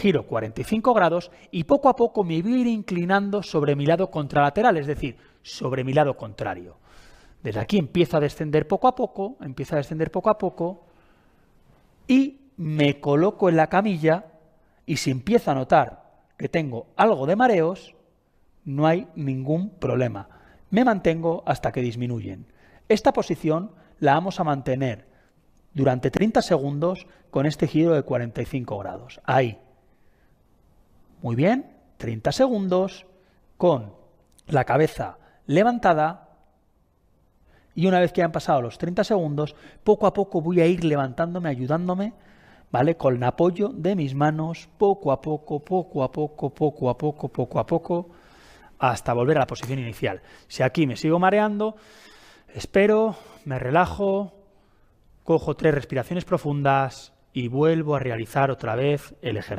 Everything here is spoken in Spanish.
giro 45 grados y poco a poco me voy a ir inclinando sobre mi lado contralateral, es decir, sobre mi lado contrario. Desde aquí empiezo a descender poco a poco, empiezo a descender poco a poco y me coloco en la camilla y si empiezo a notar que tengo algo de mareos, no hay ningún problema. Me mantengo hasta que disminuyen. Esta posición la vamos a mantener durante 30 segundos con este giro de 45 grados. Ahí, muy bien, 30 segundos con la cabeza levantada. Y una vez que hayan pasado los 30 segundos, poco a poco voy a ir levantándome, ayudándome, ¿vale? Con el apoyo de mis manos, poco a poco, poco a poco, poco a poco, poco a poco, hasta volver a la posición inicial. Si aquí me sigo mareando, espero, me relajo, cojo tres respiraciones profundas y vuelvo a realizar otra vez el ejercicio.